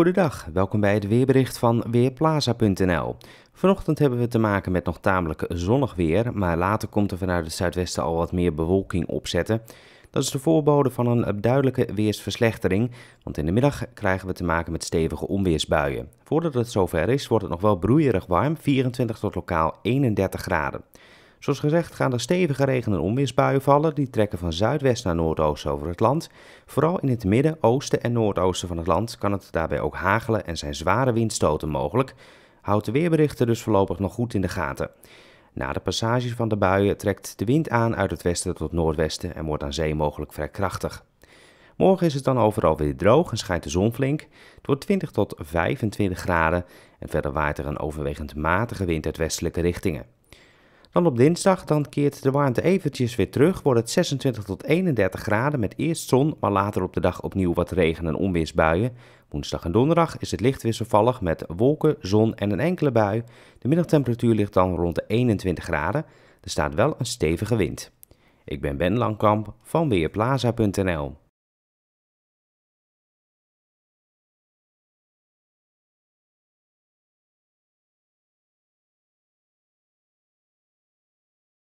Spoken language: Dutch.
Goedendag, welkom bij het weerbericht van Weerplaza.nl. Vanochtend hebben we te maken met nog tamelijk zonnig weer, maar later komt er vanuit het zuidwesten al wat meer bewolking opzetten. Dat is de voorbode van een duidelijke weersverslechtering, want in de middag krijgen we te maken met stevige onweersbuien. Voordat het zover is, wordt het nog wel broeierig warm, 24 tot lokaal 31 graden. Zoals gezegd gaan er stevige regen- en onweersbuien vallen. Die trekken van zuidwest naar noordoosten over het land. Vooral in het midden, oosten en noordoosten van het land kan het daarbij ook hagelen en zijn zware windstoten mogelijk. Houd de weerberichten dus voorlopig nog goed in de gaten. Na de passages van de buien trekt de wind aan uit het westen tot noordwesten en wordt aan zee mogelijk vrij krachtig. Morgen is het dan overal weer droog en schijnt de zon flink. Het wordt 20 tot 25 graden en verder waait er een overwegend matige wind uit westelijke richtingen. Dan op dinsdag, dan keert de warmte eventjes weer terug, wordt het 26 tot 31 graden met eerst zon, maar later op de dag opnieuw wat regen en onweersbuien. Woensdag en donderdag is het licht wisselvallig met wolken, zon en een enkele bui. De middagtemperatuur ligt dan rond de 21 graden. Er staat wel een stevige wind. Ik ben Ben Langkamp van Weerplaza.nl.